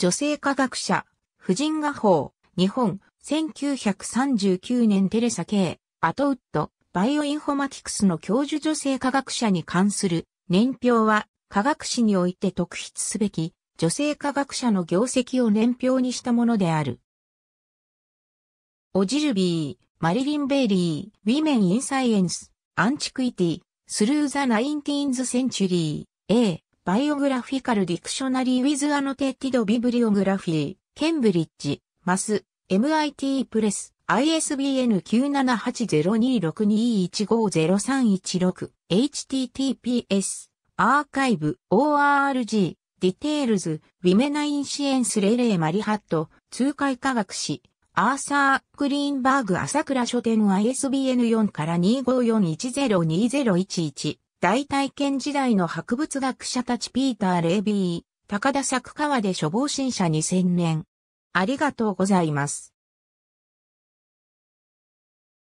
女性科学者、婦人画法、日本、1939年テレサ・ K、アトウッド、バイオインフォマティクスの教授女性科学者に関する年表は、科学史において特筆すべき、女性科学者の業績を年表にしたものである。オジルビー、マリリン・ベイリー、ウィメン・イン・サイエンス、アンチクイティ、スルーザ・ナインティーンズ・センチュリー、A、バイオグラフィカルディクショナリー・ウィズ・アノテッティド・ビブリオグラフィー、ケンブリッジ、マス、MIT プレス、ISBN 9780262150316、https、アーカイブ、org、ディテールズ、ウィメナインシエンスレレーマリハット、通海科学史、アーサー・クリーンバーグ朝倉書店 ISBN4 から254102011大体験時代の博物学者たちピーター・レービー、高田作川で処方新社2000年。ありがとうございます。